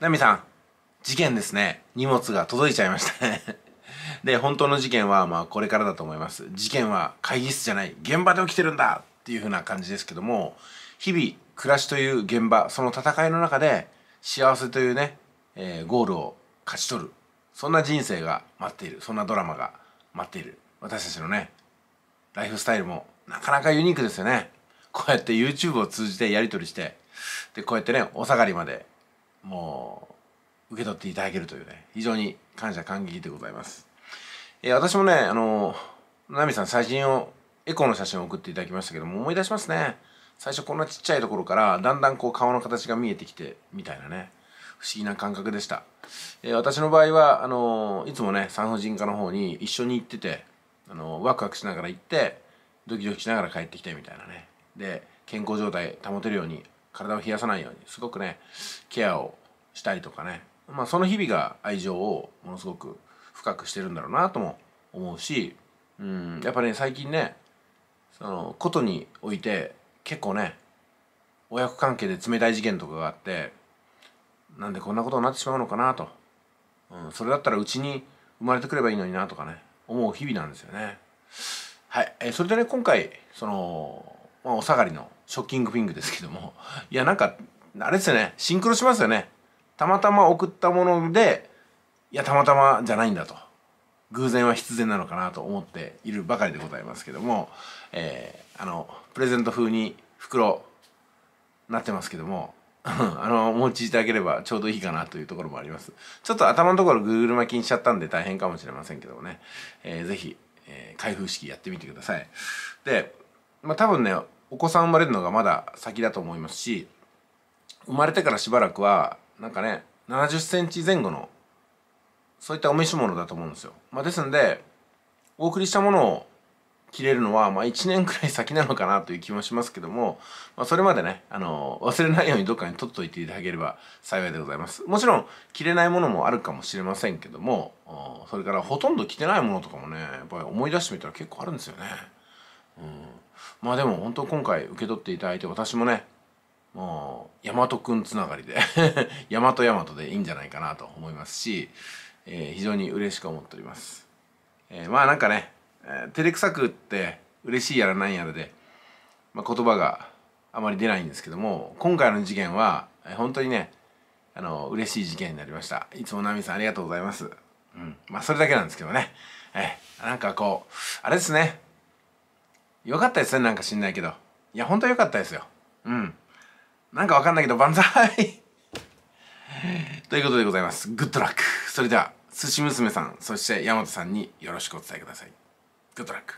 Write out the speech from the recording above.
ナミさん、事件ですね。荷物が届いちゃいましたね で、本当の事件は、まあ、これからだと思います。事件は会議室じゃない、現場で起きてるんだっていう風な感じですけども、日々、暮らしという現場、その戦いの中で、幸せというね、えー、ゴールを勝ち取る。そんな人生が待っている。そんなドラマが待っている。私たちのね、ライフスタイルもなかなかユニークですよね。こうやって YouTube を通じてやり取りして、で、こうやってね、お下がりまでもう受け取っていただけるというね非常に感謝感激でございます、えー、私もねあのナミさん最新をエコーの写真を送っていただきましたけども思い出しますね最初こんなちっちゃいところからだんだんこう顔の形が見えてきてみたいなね不思議な感覚でした、えー、私の場合はあのいつもね産婦人科の方に一緒に行っててあのワクワクしながら行ってドキドキしながら帰ってきてみたいなねで健康状態保てるように体を冷やさないようにすごくねケアをしたりとかね、まあ、その日々が愛情をものすごく深くしてるんだろうなとも思うしうんやっぱね最近ねそのことにおいて結構ね親子関係で冷たい事件とかがあってなんでこんなことになってしまうのかなと、うん、それだったらうちに生まれてくればいいのになとかね思う日々なんですよね。はい、えー、それでね今回その、まあ、お下がりのショッキングピンクですけどもいやなんかあれですよねシンクロしますよねたまたま送ったものでいやたまたまじゃないんだと偶然は必然なのかなと思っているばかりでございますけども、えー、あのプレゼント風に袋なってますけども あのお持ちいただければちょうどいいかなというところもありますちょっと頭のところぐるぐる巻きにしちゃったんで大変かもしれませんけどもね、えー、ぜひ、えー、開封式やってみてくださいでまあ多分ねお子さん生まれるのがまだ先だと思いますし生まれてからしばらくはなんかね7 0センチ前後のそういったお召し物だと思うんですよ、まあ、ですんでお送りしたものを着れるのは、まあ、1年くらい先なのかなという気もしますけども、まあ、それまでね、あの忘れないようにどっかに取っといていただければ幸いでございますもちろん着れないものもあるかもしれませんけどもそれからほとんど着てないものとかもねやっぱり思い出してみたら結構あるんですよねうんまあでも本当今回受け取っていただいて私もねもう大和くんつながりで 大和大和でいいんじゃないかなと思いますし、えー、非常に嬉しく思っております、えー、まあなんかね、えー、照れくさくって嬉しいやらなんやらで、まあ、言葉があまり出ないんですけども今回の事件は、本当にねあの嬉しい事件になりましたいつもナミさんありがとうございますうんまあそれだけなんですけどねえー、なんかこうあれですねよかったですねなんか知んないけどいやほんとよかったですようんなんかわかんないけど万歳 ということでございますグッドラックそれでは寿司娘さんそして大和さんによろしくお伝えくださいグッドラック